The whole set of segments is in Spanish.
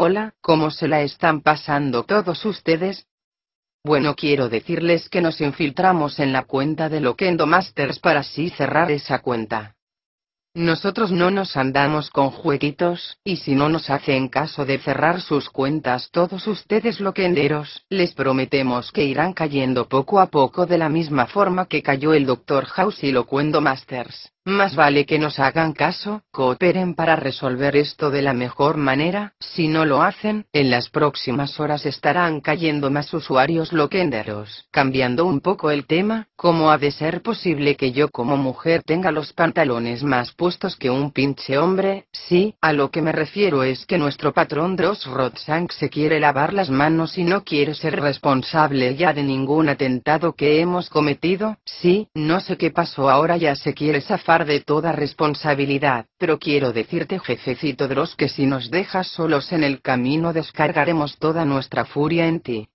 Hola, ¿cómo se la están pasando todos ustedes? Bueno, quiero decirles que nos infiltramos en la cuenta de Loquendo Masters para así cerrar esa cuenta. Nosotros no nos andamos con jueguitos, y si no nos hacen caso de cerrar sus cuentas todos ustedes loquenderos, les prometemos que irán cayendo poco a poco de la misma forma que cayó el Dr. House y Locuendo Masters. Más vale que nos hagan caso, cooperen para resolver esto de la mejor manera, si no lo hacen, en las próximas horas estarán cayendo más usuarios loquenderos. Cambiando un poco el tema, ¿cómo ha de ser posible que yo como mujer tenga los pantalones más puestos? que un pinche hombre, sí, a lo que me refiero es que nuestro patrón Dross Rodsank se quiere lavar las manos y no quiere ser responsable ya de ningún atentado que hemos cometido, sí, no sé qué pasó ahora ya se quiere zafar de toda responsabilidad, pero quiero decirte jefecito Dross que si nos dejas solos en el camino descargaremos toda nuestra furia en ti.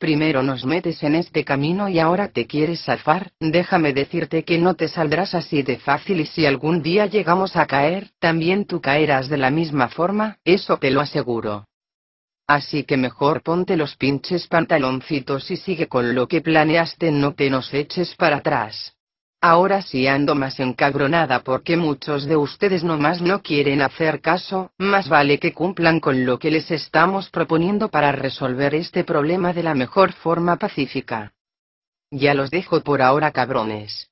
Primero nos metes en este camino y ahora te quieres zafar, déjame decirte que no te saldrás así de fácil y si algún día llegamos a caer, también tú caerás de la misma forma, eso te lo aseguro. Así que mejor ponte los pinches pantaloncitos y sigue con lo que planeaste, no te nos eches para atrás. Ahora sí ando más encabronada porque muchos de ustedes nomás no quieren hacer caso, más vale que cumplan con lo que les estamos proponiendo para resolver este problema de la mejor forma pacífica. Ya los dejo por ahora cabrones.